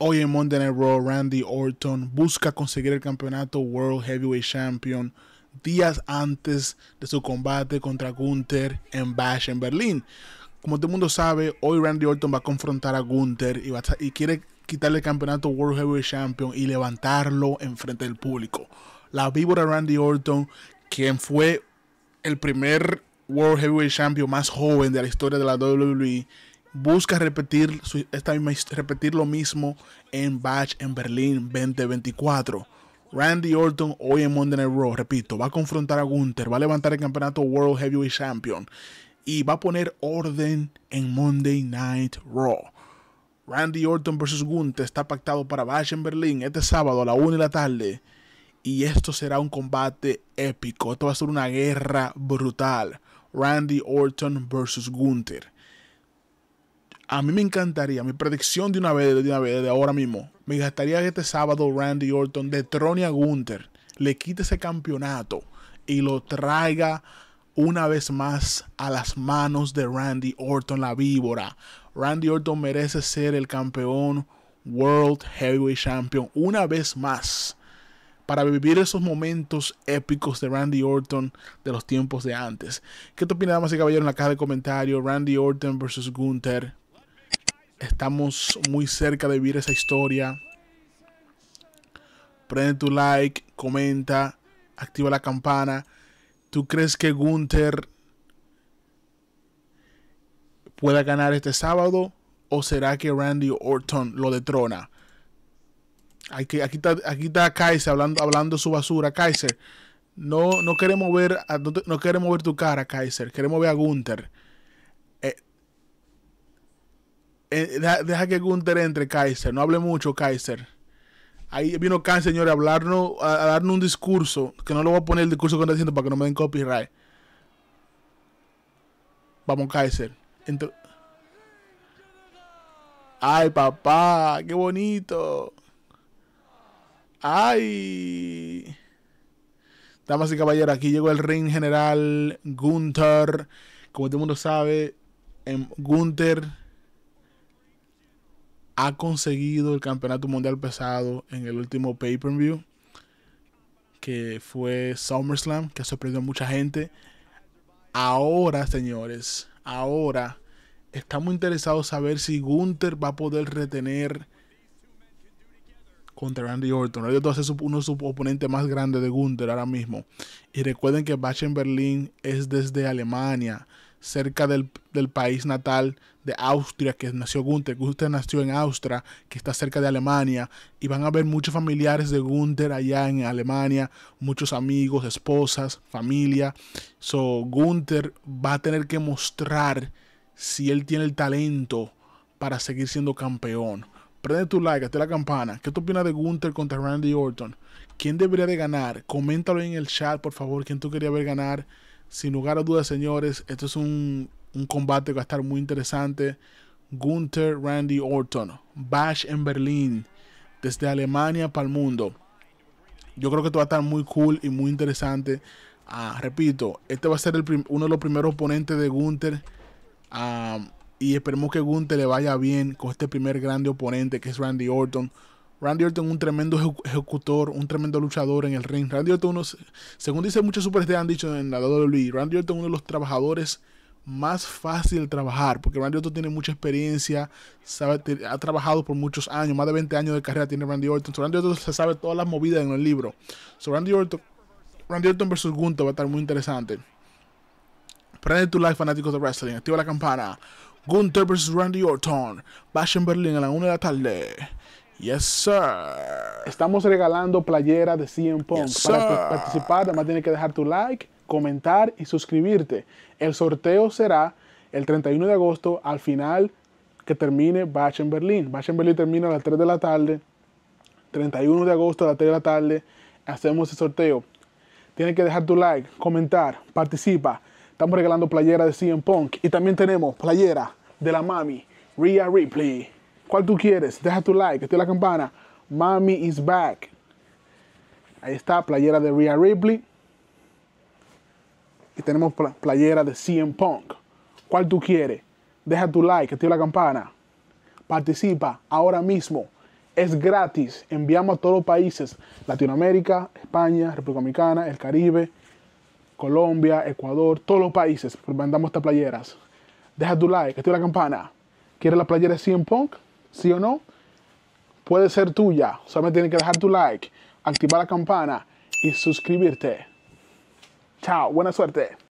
Hoy en Monday Night Raw, Randy Orton busca conseguir el campeonato World Heavyweight Champion días antes de su combate contra Gunther en Bash en Berlín. Como todo el mundo sabe, hoy Randy Orton va a confrontar a Gunther y, y quiere quitarle el campeonato World Heavyweight Champion y levantarlo en frente del público. La víbora Randy Orton, quien fue el primer World Heavyweight Champion más joven de la historia de la WWE busca repetir, esta repetir lo mismo en Batch en Berlín 2024. Randy Orton hoy en Monday Night Raw, repito, va a confrontar a Gunther, va a levantar el campeonato World Heavyweight Champion y va a poner orden en Monday Night Raw. Randy Orton vs. Gunther está pactado para Batch en Berlín este sábado a la 1 de la tarde. Y esto será un combate épico. Esto va a ser una guerra brutal. Randy Orton vs. Gunther. A mí me encantaría, mi predicción de una vez, de una de ahora mismo, me encantaría que este sábado Randy Orton detrone a Gunther, le quite ese campeonato y lo traiga una vez más a las manos de Randy Orton, la víbora. Randy Orton merece ser el campeón World Heavyweight Champion una vez más para vivir esos momentos épicos de Randy Orton de los tiempos de antes. ¿Qué te opinas, damas y caballeros, en la caja de comentarios? Randy Orton versus Gunther, Estamos muy cerca de vivir esa historia. Prende tu like, comenta, activa la campana. ¿Tú crees que Gunther pueda ganar este sábado? ¿O será que Randy Orton lo detrona? Aquí, aquí, está, Kaiser hablando, hablando su basura. Kaiser, no, no, queremos ver, no queremos ver tu cara, Kaiser. Queremos ver a Gunther. Eh, deja, que Gunther entre, Kaiser. No hable mucho, Kaiser. Ahí vino Khan, señores, a a, darnos un discurso, que no lo voy a poner el discurso que está diciendo para que no me den copyright. Vamos, Kaiser. Ay, papá, qué bonito. Ay. Damas y caballeros, aquí llegó el ring general Gunther. Como todo el mundo sabe, en Gunther ha conseguido el campeonato mundial pesado en el último pay-per-view, que fue SummerSlam, que sorprendió a mucha gente. Ahora, señores, ahora estamos interesados a saber si Gunther va a poder retener contra Randy Orton. Randy Orton es uno de sus oponentes más grandes de Gunther ahora mismo. Y recuerden que Bach en Berlín es desde Alemania cerca del, país natal de Austria, que nació Gunther. Gunther nació en Austria, que está cerca de Alemania, y van a ver muchos familiares de Gunther allá en Alemania, muchos amigos, esposas, familia. So, Gunther va a tener que mostrar si él tiene el talento para seguir siendo campeón. Prende tu like, hazte la campana. ¿Qué tú opinas de Gunther contra Randy Orton? ¿Quién debería de ganar? Coméntalo en el chat, por favor, quién tú querías ver ganar. Sin lugar a dudas, señores, esto es un, combate que va a estar muy interesante. Gunther Randy Orton, Bash en Berlín, desde Alemania para el mundo. Yo creo que esto va a estar muy cool y muy interesante. Ah, repito, este va a ser el uno de los primeros oponentes de Gunther. Ah, y esperemos que Gunther le vaya bien con este primer grande oponente que es Randy Orton. Randy Orton un tremendo ejecutor, un tremendo luchador en el ring. Randy Orton, según dicen muchos superestrellas han dicho en la WWE, Randy Orton uno de los trabajadores más fácil de trabajar, porque Randy Orton tiene mucha experiencia, sabe, ha trabajado por muchos años, más de 20 años de carrera tiene Randy Orton. Randy Orton se sabe todas las movidas en el libro. So, Randy Orton, Randy Orton versus Gunther va a estar muy interesante. Prende tu like, fanáticos de wrestling, activa la campana. Gunther versus Randy Orton, Bash en Berlín a la una de la tarde. Yes, sir. Estamos regalando playera de CM Punk. Para participar, además tienes que dejar tu like, comentar y suscribirte. El sorteo será el 31 de agosto al final que termine Bach en Berlín. Bach en Berlín termina a las 3 de la tarde. 31 de agosto a las 3 de la tarde hacemos el sorteo. Tienes que dejar tu like, comentar, participa. Estamos regalando playera de CM Punk y también tenemos playera de la mami Rhea Ripley. ¿Cuál tú quieres? Deja tu like, activa la campana. Mami is back. Ahí está, playera de Rhea Ripley. Y tenemos playera de CM Punk. ¿Cuál tú quieres? Deja tu like, activa la campana. Participa ahora mismo. Es gratis. Enviamos a todos los países. Latinoamérica, España, República Dominicana, el Caribe, Colombia, Ecuador, todos los países. Mandamos estas playeras. Deja tu like, activa la campana. ¿Quieres la playera de CM Punk? ¿Sí o no? Puede ser tuya. Solo me tienes que dejar tu like, activar la campana y suscribirte. Chao, buena suerte.